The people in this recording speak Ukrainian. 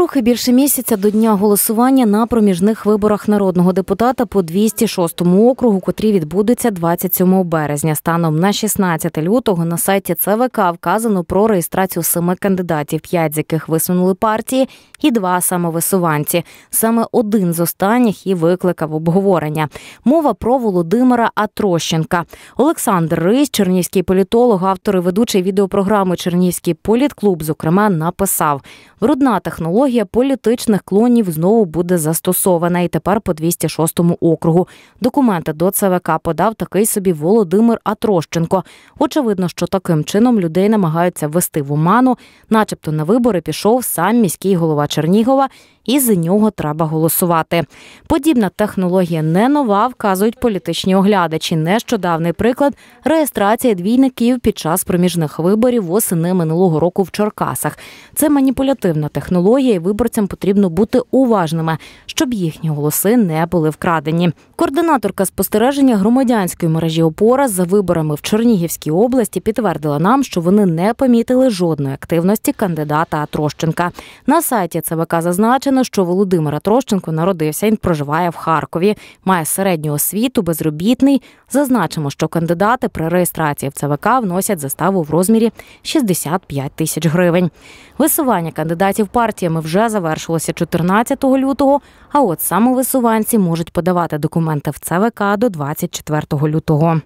Трохи більше місяця до дня голосування на проміжних виборах народного депутата по 206-му округу, котрі відбудеться 27 березня. Станом на 16 лютого на сайті ЦВК вказано про реєстрацію семи кандидатів, п'ять з яких висунули партії, і два самовисуванці. Саме один з останніх і викликав обговорення. Мова про Володимира Атрощенка. Олександр Рись, чернівський політолог, автор і ведучий відеопрограми Чернівський політклуб, зокрема, написав: брудна технологія. Методологія політичних клонів знову буде застосована і тепер по 206-му округу. Документи до ЦВК подав такий собі Володимир Атрощенко. Очевидно, що таким чином людей намагаються ввести в уману, начебто на вибори пішов сам міський голова Чернігова, і за нього треба голосувати. Подібна технологія не нова, вказують політичні оглядачі. Нещодавний приклад реєстрація двійників під час проміжних виборів восени минулого року в Черкасах. Це маніпулятивна технологія, і виборцям потрібно бути уважними, щоб їхні голоси не були вкрадені. Координаторка спостереження громадянської мережі опора за виборами в Чернігівській області підтвердила нам, що вони не помітили жодної активності кандидата Трощенка. На сайті ЦВК зазначили, Зазначено, що Володимир Трощенко народився. і проживає в Харкові, має середню освіту, безробітний. Зазначимо, що кандидати при реєстрації в ЦВК вносять заставу в розмірі 65 тисяч гривень. Висування кандидатів партіями вже завершилося 14 лютого. А от самовисуванці можуть подавати документи в ЦВК до 24 лютого.